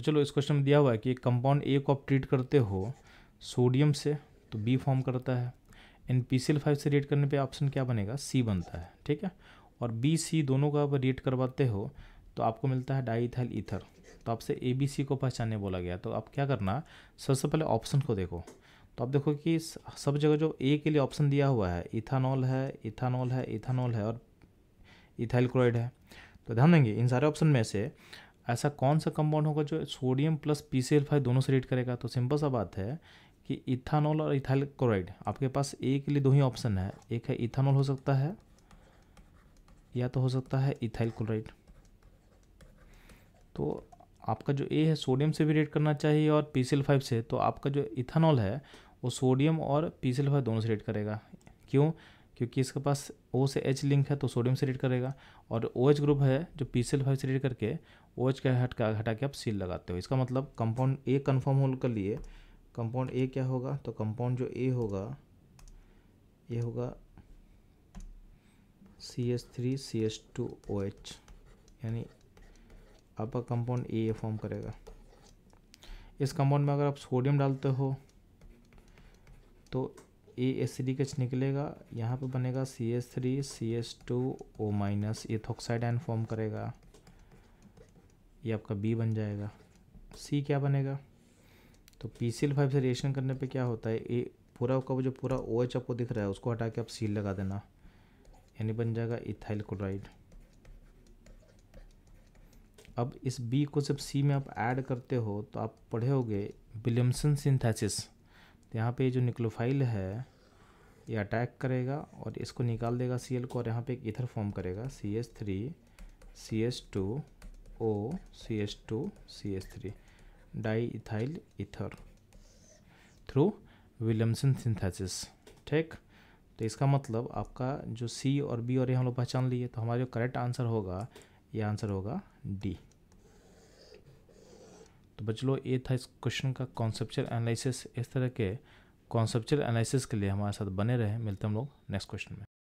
तो चलो इस क्वेश्चन में दिया हुआ है कि कंपाउंड ए को आप ट्रीट करते हो सोडियम से तो बी फॉर्म करता है an P C L five से रेट करने पे ऑप्शन क्या बनेगा सी बनता है ठीक है और बी सी दोनों का आप रिएट करवाते हो तो आपको मिलता है डाईथाइल ईथर तो आपसे ए बी सी को पहचानने बोला गया तो आप क्या करना सबसे पहले ऑप्शन को देखो तो आप देखो कि सब जगह जो ए के लिए ऑप्शन दिया हुआ है इथानॉल है इथानॉल है इथानॉल है और इथाइल क्लोराइड है तो ध्यान देंगे इन सारे ऑप्शन में से ऐसा कौन सा कंपाउंड होगा जो sodium plus P C L five दोनों से रेट करेगा तो सिंपल सा बात है कि इथानॉल और इथाइल क्लोराइड आपके पास ए के लिए दो ही ऑप्शन है एक है इथानॉल हो सकता है या तो हो सकता है इथाइल क्लोराइड तो आपका जो ए है सोडियम से भी रेट करना चाहिए और पी सी एल फाइव से तो आपका जो इथानॉल है वो सोडियम और पी सी एल फाइव दोनों से रेट करेगा क्यों क्योंकि इसके पास ओ से एच लिंक है तो सोडियम से रीड करेगा और ओ OH ग्रुप है जो पी सेल फाइव से रीड करके ओ OH का हट का हटा के आप सील लगाते हो इसका मतलब कंपाउंड ए कन्फर्म होने के लिए कंपाउंड ए क्या होगा तो कंपाउंड जो ए होगा ये होगा C S three C S two O H यानी आपका कंपाउंड ए फॉर्म करेगा इस कंपाउंड में अगर आप सोडियम डालते हो तो ए एस डी कच निकलेगा यहाँ पे बनेगा C S three C S two O minus ये एन फॉर्म करेगा ये आपका बी बन जाएगा सी क्या बनेगा तो पी सी एल फाइव से रिएक्शन करने पे क्या होता है ए पूरा का जो पूरा ओ एच आपको दिख रहा है उसको हटा के आप सील लगा देना यानी बन जाएगा इथाइल क्लोराइड अब इस बी को जब सी में आप ऐड करते हो तो आप पढ़े होगे विलियमसन सिंथेसिस तो यहाँ पे जो निक्लोफाइल है ये अटैक करेगा और इसको निकाल देगा सी को और यहाँ पे एक इथर फॉर्म करेगा C S three C S two O C S two C S three diethyl ether through Williamson synthesis ठीक तो इसका मतलब आपका जो सी और बी और ये हम लोग पहचान लिए तो हमारा जो करेक्ट आंसर होगा ये आंसर होगा डी तो बच लो ये था इस क्वेश्चन का कॉन्सेप्चुअल एनालिसिस इस तरह के कॉन्सेप्चुअल एनालिसिस के लिए हमारे साथ बने रहे मिलते हम लोग नेक्स्ट क्वेश्चन में